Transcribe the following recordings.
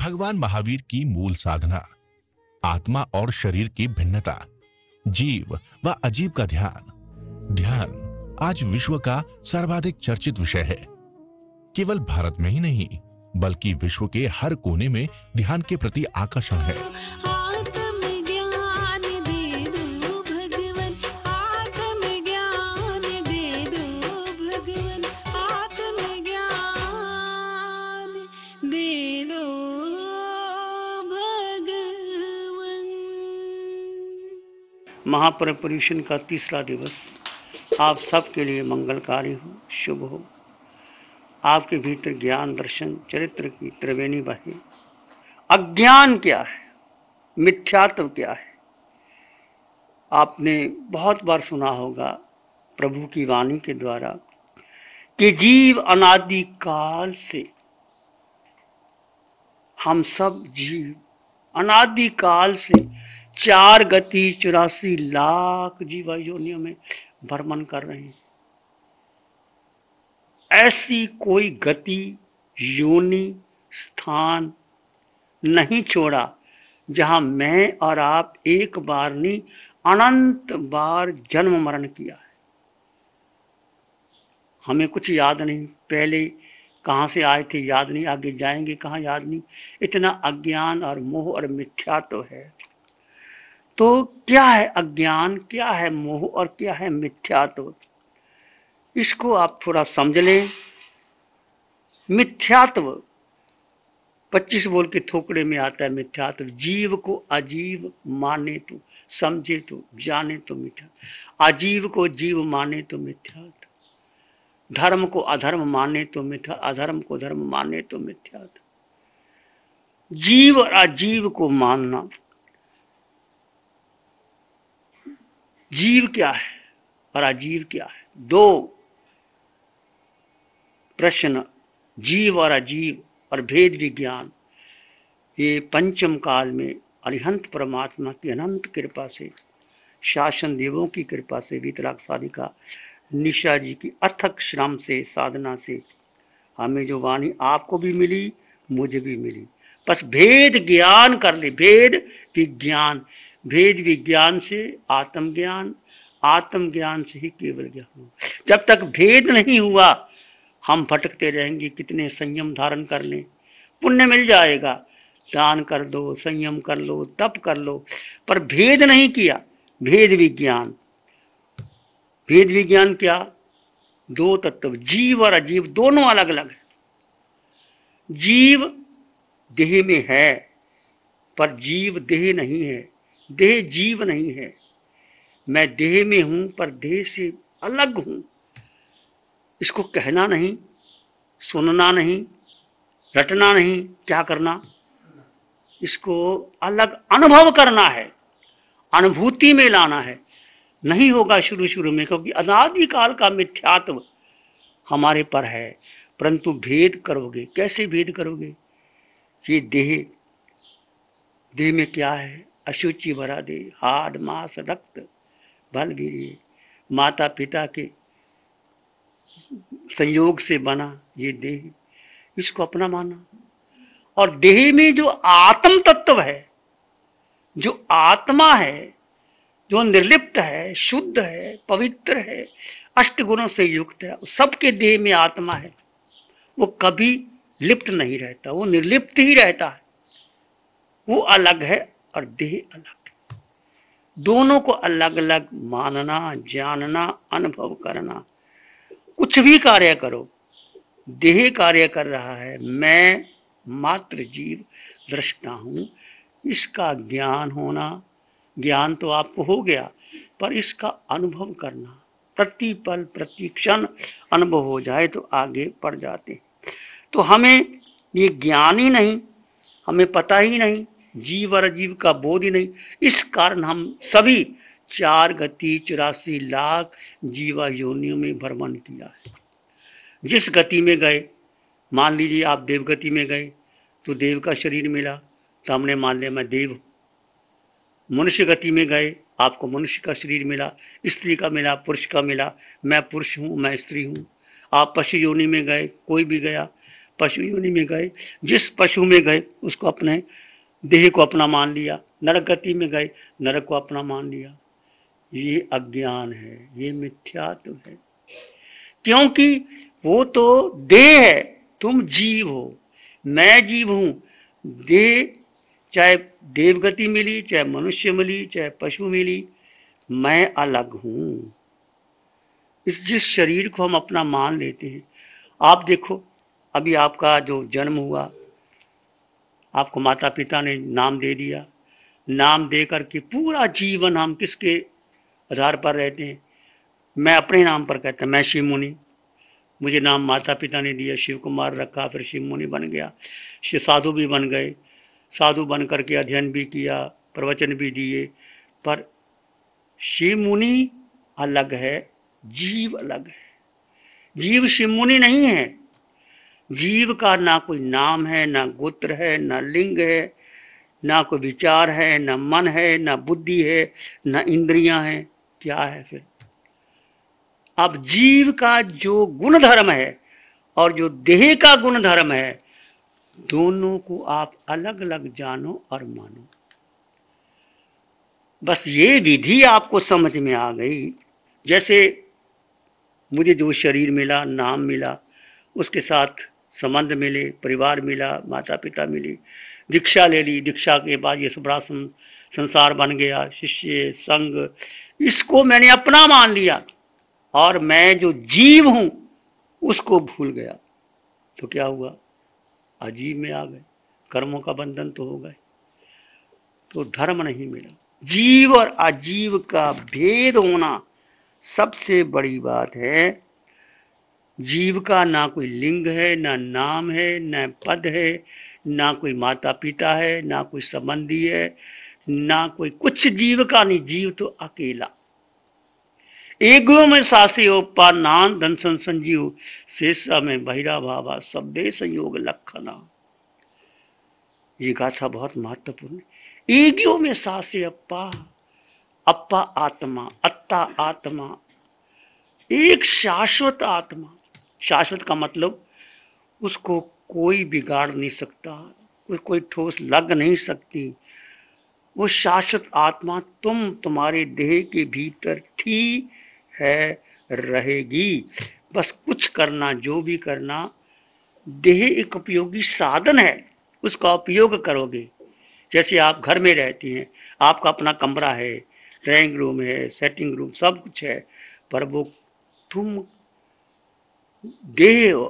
भगवान महावीर की मूल साधना आत्मा और शरीर की भिन्नता जीव व अजीब का ध्यान ध्यान आज विश्व का सर्वाधिक चर्चित विषय है केवल भारत में ही नहीं बल्कि विश्व के हर कोने में ध्यान के प्रति आकर्षण है महापरिपरेशन का तीसरा दिवस आप सबके लिए मंगलकारी हो शुभ हो आपके भीतर ज्ञान दर्शन चरित्र की त्रिवेणी बहे अज्ञान क्या है मिथ्यात्व क्या है आपने बहुत बार सुना होगा प्रभु की वाणी के द्वारा कि जीव अनादि काल से हम सब जीव अनादि काल से चार गति चौरासी लाख जीवा योनियों में भ्रमण कर रहे हैं ऐसी कोई गति योनि स्थान नहीं छोड़ा जहां मैं और आप एक बार नहीं अनंत बार जन्म मरण किया है हमें कुछ याद नहीं पहले कहाँ से आए थे याद नहीं आगे जाएंगे कहाँ याद नहीं इतना अज्ञान और मोह और मिथ्या तो है तो क्या है अज्ञान क्या है मोह और क्या है मिथ्यात्व इसको आप थोड़ा समझ लें मिथ्यात्व 25 बोल के थोकड़े में आता है मिथ्यात्व जीव को अजीव माने तो समझे तो जाने तो मिथ्या अजीव को जीव माने तो मिथ्यात्व धर्म को अधर्म माने तो मिथ्या अधर्म को धर्म माने तो मिथ्यात्व जीव और अजीव को मानना जीव क्या है पराजीव क्या है दो प्रश्न जीव और अजीव और भेद विज्ञान ये पंचम काल में अरिहंत परमात्मा की अनंत कृपा से शासन देवों की कृपा से वितराग साधिका निशा जी की अथक श्रम से साधना से हमें जो वाणी आपको भी मिली मुझे भी मिली बस भेद ज्ञान कर ले भेद विज्ञान भेद विज्ञान से आत्मज्ञान आत्मज्ञान से ही केवल ज्ञान जब तक भेद नहीं हुआ हम भटकते रहेंगे कितने संयम धारण कर लें पुण्य मिल जाएगा दान कर दो संयम कर लो तप कर लो पर भेद नहीं किया भेद विज्ञान भेद विज्ञान क्या दो तत्व जीव और अजीव दोनों अलग अलग है जीव देह में है पर जीव देह नहीं है देह जीव नहीं है मैं देह में हूं पर देह से अलग हूं इसको कहना नहीं सुनना नहीं रटना नहीं क्या करना इसको अलग अनुभव करना है अनुभूति में लाना है नहीं होगा शुरू शुरू में क्योंकि अनादि काल का मिथ्यात्व हमारे पर है परंतु भेद करोगे कैसे भेद करोगे ये देह देह में क्या है अशुचि भरा दे हाड मांस रक्त भल भी माता पिता के संयोग से बना ये देह इसको अपना माना और देह में जो आत्म तत्व है जो आत्मा है जो निर्लिप्त है शुद्ध है पवित्र है अष्ट गुणों से युक्त है सबके देह में आत्मा है वो कभी लिप्त नहीं रहता वो निर्लिप्त ही रहता है वो अलग है और देह अलग दोनों को अलग अलग मानना जानना अनुभव करना कुछ भी कार्य करो देह कार्य कर रहा है मैं मात्र जीव दृष्टा हूं इसका ज्ञान होना ज्ञान तो आपको हो गया पर इसका अनुभव करना प्रतिपल प्रतिक्षण अनुभव हो जाए तो आगे बढ़ जाते तो हमें ये ज्ञान ही नहीं हमें पता ही नहीं जीव और अजीव का बोध ही नहीं इस कारण हम सभी चार गति चौरासी लाख जीवा योनियों में भ्रमण किया है जिस गति में गए मान लीजिए आप देव गति में गए तो देव का शरीर मिला तो हमने मान लिया मैं देव मनुष्य गति में गए आपको मनुष्य का शरीर मिला स्त्री का मिला पुरुष का मिला मैं पुरुष हूँ मैं स्त्री हूँ आप पशु योनि में गए कोई भी गया पशु योनि में गए जिस पशु में गए उसको अपने देह को अपना मान लिया नरक गति में गए नरक को अपना मान लिया ये अज्ञान है ये मिथ्यात्व है क्योंकि वो तो देह है तुम जीव हो मैं जीव हूं देह चाहे देवगति मिली चाहे मनुष्य मिली चाहे पशु मिली मैं अलग हूं इस जिस शरीर को हम अपना मान लेते हैं आप देखो अभी आपका जो जन्म हुआ आपको माता पिता ने नाम दे दिया नाम दे करके पूरा जीवन हम किसके आधार पर रहते हैं मैं अपने नाम पर कहता मैं शिव मुनि मुझे नाम माता पिता ने दिया शिव कुमार रखा फिर शिव मुनि बन गया शिव साधु भी बन गए साधु बन करके अध्ययन भी किया प्रवचन भी दिए पर शिव मुनि अलग है जीव अलग है जीव शिव मुनि नहीं है जीव का ना कोई नाम है ना गोत्र है ना लिंग है ना कोई विचार है ना मन है ना बुद्धि है ना इंद्रियां हैं क्या है फिर अब जीव का जो गुण धर्म है और जो देह का गुण धर्म है दोनों को आप अलग अलग जानो और मानो बस ये विधि आपको समझ में आ गई जैसे मुझे जो शरीर मिला नाम मिला उसके साथ संबंध मिले परिवार मिला माता पिता मिली दीक्षा ले ली दीक्षा के बाद ये शुभ्रासन संसार बन गया शिष्य संग इसको मैंने अपना मान लिया और मैं जो जीव हूं उसको भूल गया तो क्या हुआ अजीब में आ गए कर्मों का बंधन तो हो गए तो धर्म नहीं मिला जीव और अजीव का भेद होना सबसे बड़ी बात है जीव का ना कोई लिंग है ना नाम है ना पद है ना कोई माता पिता है ना कोई संबंधी है ना कोई कुछ जीव का नहीं जीव तो अकेला एगो में सासी नान धन संजीव शेषा में बहिरा भावा सभ्य संयोग लखना ये गाथा बहुत महत्वपूर्ण एगियो में सासे अप्पा अप्पा आत्मा अत्ता आत्मा एक शाश्वत आत्मा शाश्वत का मतलब उसको कोई बिगाड़ नहीं सकता कोई ठोस लग नहीं सकती वो शाश्वत आत्मा तुम तुम्हारे देह के भीतर थी है रहेगी बस कुछ करना जो भी करना देह एक उपयोगी साधन है उसका उपयोग करोगे जैसे आप घर में रहती हैं आपका अपना कमरा है ड्राइंग रूम है सेटिंग रूम सब कुछ है पर वो तुम देह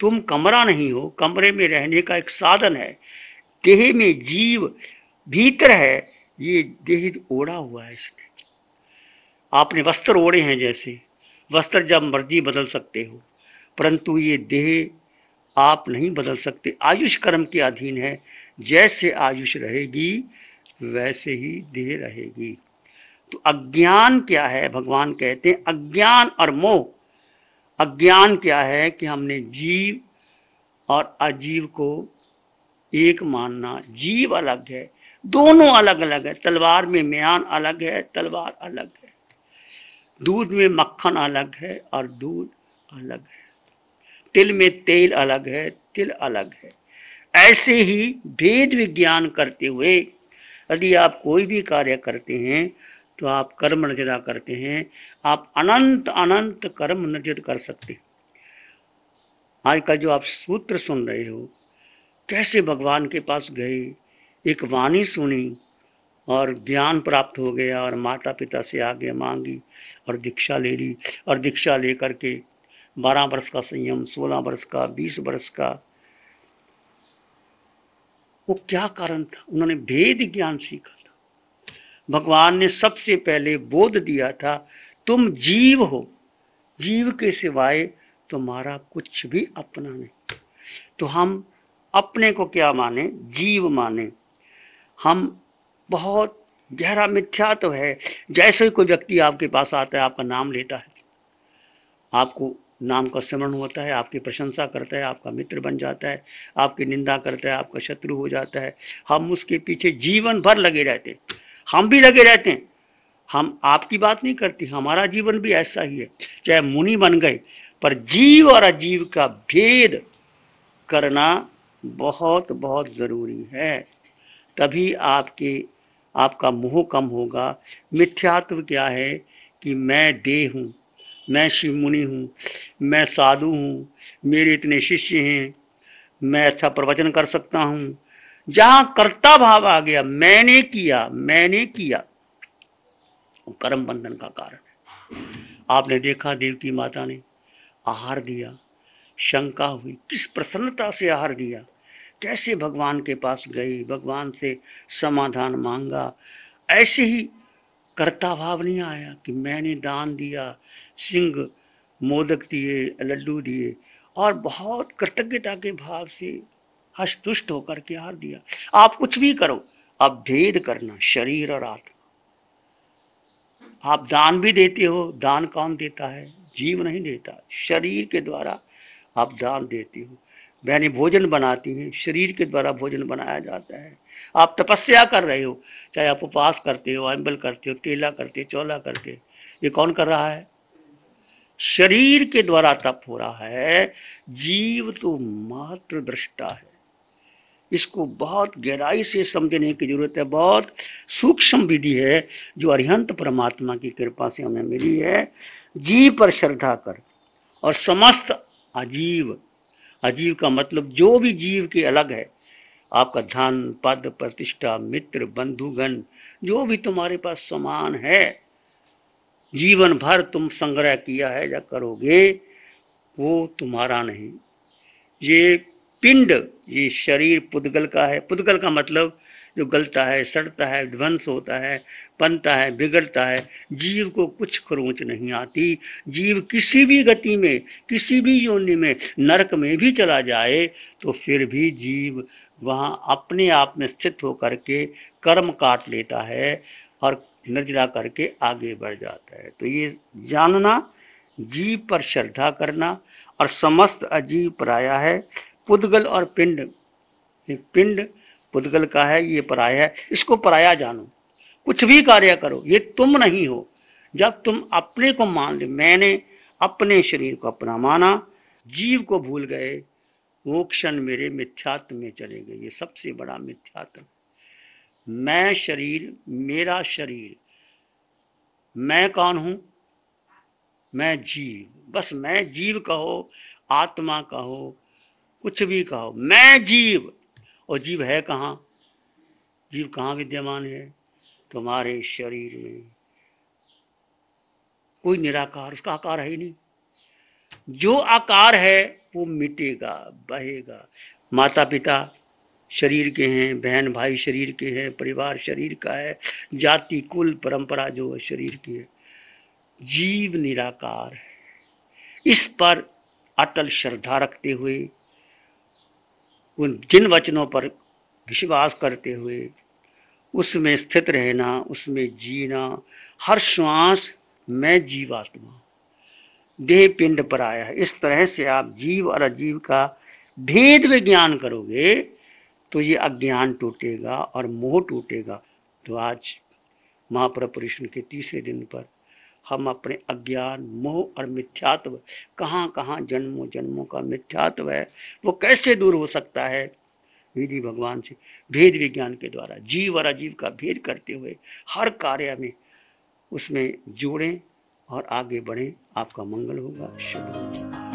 तुम कमरा नहीं हो कमरे में रहने का एक साधन है देह में जीव भीतर है ये देह ओढ़ा हुआ है इसने आपने वस्त्र ओढ़े हैं जैसे वस्त्र जब मर्जी बदल सकते हो परंतु ये देह आप नहीं बदल सकते आयुष कर्म के अधीन है जैसे आयुष रहेगी वैसे ही देह रहेगी तो अज्ञान क्या है भगवान कहते हैं अज्ञान और मोह अज्ञान क्या है कि हमने जीव और अजीव को एक मानना जीव अलग है दोनों अलग अलग है तलवार में म्यान अलग है तलवार अलग है दूध में मक्खन अलग है और दूध अलग है तिल में तेल अलग है तिल अलग है ऐसे ही भेद विज्ञान करते हुए यदि आप कोई भी कार्य करते हैं तो आप कर्म नचदा करते हैं आप अनंत अनंत कर्म नचित कर सकते हैं आज का जो आप सूत्र सुन रहे हो कैसे भगवान के पास गए एक वाणी सुनी और ज्ञान प्राप्त हो गया और माता पिता से आगे मांगी और दीक्षा ले ली और दीक्षा लेकर के बारह वर्ष का संयम सोलह वर्ष का बीस वर्ष का वो क्या कारण था उन्होंने भेद ज्ञान सीखा भगवान ने सबसे पहले बोध दिया था तुम जीव हो जीव के सिवाय तुम्हारा कुछ भी अपना नहीं तो हम अपने को क्या माने जीव माने हम बहुत गहरा मिथ्या तो है जैसे ही कोई व्यक्ति आपके पास आता है आपका नाम लेता है आपको नाम का स्मरण होता है आपकी प्रशंसा करता है आपका मित्र बन जाता है आपकी निंदा करता है आपका शत्रु हो जाता है हम उसके पीछे जीवन भर लगे रहते हैं हम भी लगे रहते हैं हम आपकी बात नहीं करते हमारा जीवन भी ऐसा ही है चाहे मुनि बन गए पर जीव और अजीव का भेद करना बहुत बहुत ज़रूरी है तभी आपके आपका मोह कम होगा मिथ्यात्व क्या है कि मैं देह हूँ मैं शिव मुनि हूँ मैं साधु हूँ मेरे इतने शिष्य हैं मैं अच्छा प्रवचन कर सकता हूँ जहां कर्ता भाव आ गया मैंने किया मैंने किया वो कर्म बंधन का कारण है आपने देखा देवकी माता ने आहार दिया शंका हुई किस प्रसन्नता से आहार दिया कैसे भगवान के पास गई भगवान से समाधान मांगा ऐसे ही कर्ता भाव नहीं आया कि मैंने दान दिया सिंह मोदक दिए लड्डू दिए और बहुत कृतज्ञता के भाव से हस्तुष्ट होकर के हार दिया आप कुछ भी करो आप भेद करना शरीर और आत्मा आप दान भी देते हो दान कौन देता है जीव नहीं देता शरीर के द्वारा आप दान देते हो बहने भोजन बनाती हैं शरीर के द्वारा भोजन बनाया जाता है आप तपस्या कर रहे हो चाहे आप उपवास करते हो अम्बल करते हो केला करते हो चोला करते हो ये कौन कर रहा है शरीर के द्वारा तप हो रहा है जीव तो मात्र दृष्टा है इसको बहुत गहराई से समझने की जरूरत है बहुत सूक्ष्म विधि है जो अरिहंत परमात्मा की कृपा से हमें मिली है जीव पर श्रद्धा कर और समस्त अजीव अजीव का मतलब जो भी जीव के अलग है आपका धन पद प्रतिष्ठा मित्र बंधुगण जो भी तुम्हारे पास समान है जीवन भर तुम संग्रह किया है या करोगे वो तुम्हारा नहीं ये पिंड ये शरीर पुद्गल का है पुद्गल का मतलब जो गलता है सड़ता है ध्वंस होता है पनता है बिगड़ता है जीव को कुछ खरोच नहीं आती जीव किसी भी गति में किसी भी योनि में नरक में भी चला जाए तो फिर भी जीव वहाँ अपने आप में स्थित होकर के कर्म काट लेता है और निर्जला करके आगे बढ़ जाता है तो ये जानना जीव पर श्रद्धा करना और समस्त अजीव पराया है पुदगल और पिंड पिंड पुदगल का है ये पराया है इसको पराया जानो कुछ भी कार्य करो ये तुम नहीं हो जब तुम अपने को मान ले मैंने अपने शरीर को अपना माना जीव को भूल गए वो क्षण मेरे मिथ्यात्व में चले गए ये सबसे बड़ा मिथ्यात्व मैं शरीर मेरा शरीर मैं कौन हूं मैं जीव बस मैं जीव कहो आत्मा कहो कुछ भी कहो मैं जीव और जीव है कहाँ जीव कहाँ विद्यमान है तुम्हारे शरीर में कोई निराकार उसका आकार है ही नहीं जो आकार है वो मिटेगा बहेगा माता पिता शरीर के हैं बहन भाई शरीर के हैं परिवार शरीर का है जाति कुल परंपरा जो है शरीर की है जीव निराकार है इस पर अटल श्रद्धा रखते हुए उन जिन वचनों पर विश्वास करते हुए उसमें स्थित रहना उसमें जीना हर श्वास मैं जीवात्मा देह पिंड पर आया है इस तरह से आप जीव और अजीव का भेद विज्ञान करोगे तो ये अज्ञान टूटेगा और मोह टूटेगा तो आज महाप्रपरेशन के तीसरे दिन पर हम अपने अज्ञान मोह और मिथ्यात्व कहाँ कहाँ जन्मों जन्मों का मिथ्यात्व है वो कैसे दूर हो सकता है विधि भगवान से भेद विज्ञान के द्वारा जीव और अजीव का भेद करते हुए हर कार्य में उसमें जोड़ें और आगे बढ़ें आपका मंगल होगा शुभ होगा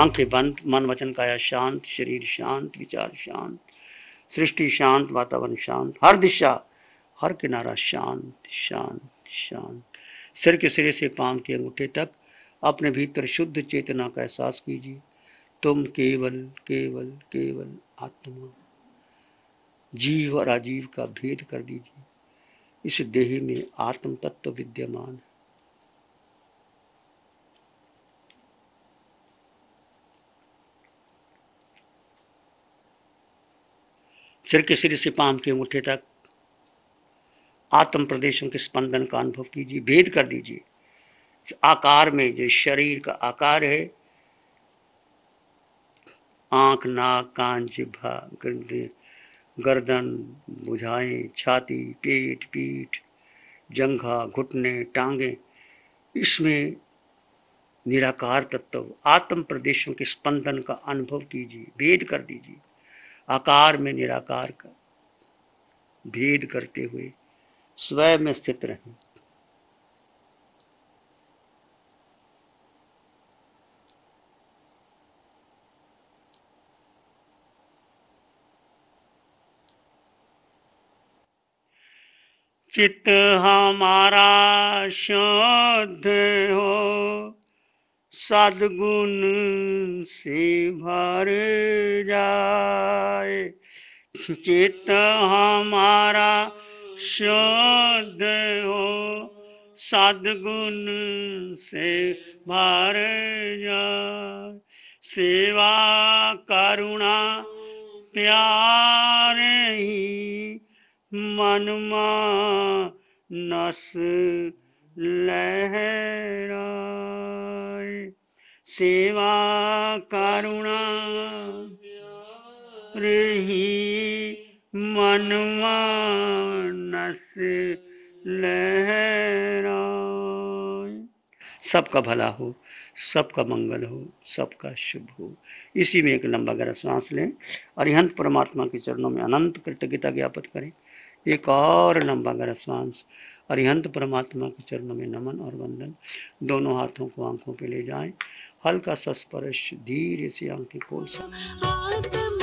आंखें बंद मन वचन काया शांत शरीर शांत विचार शांत सृष्टि शांत वातावरण शांत हर दिशा हर किनारा शांत शांत शांत सिर के सिरे से पांव के अंगूठे तक अपने भीतर शुद्ध चेतना का एहसास कीजिए तुम केवल केवल केवल आत्मा जीव और अजीव का भेद कर दीजिए इस देह में आत्म तत्व विद्यमान है सिर के सिर से पाम के अंगूठे तक आत्म प्रदेशों के स्पंदन का अनुभव कीजिए भेद कर दीजिए आकार में जो शरीर का आकार है आंख नाक कान जिभा गर्दन बुझाएं छाती पेट पीठ जंघा घुटने टांगे इसमें निराकार तत्व आत्म प्रदेशों के स्पंदन का अनुभव कीजिए भेद कर दीजिए आकार में निराकार का भेद करते हुए स्वयं में स्थित रहें चित हमारा शुद्ध हो सदगुण से भर जाए चित हमारा शोध हो सदगुण से भर जाए सेवा करुणा प्यार ही मनमा नस लहराए सेवा करुणा रही मनमानस नस लहराए सबका भला हो सबका मंगल हो सबका शुभ हो इसी में एक लंबा गहरा सांस लें और अनंत परमात्मा के चरणों में अनंत कृतज्ञता ज्ञापित करें एक और लंबा गहरा सांस अरिहंत परमात्मा के चरणों में नमन और वंदन दोनों हाथों को आंखों पे ले जाएं हल्का सा स्पर्श धीरे से आंखें खोल सकते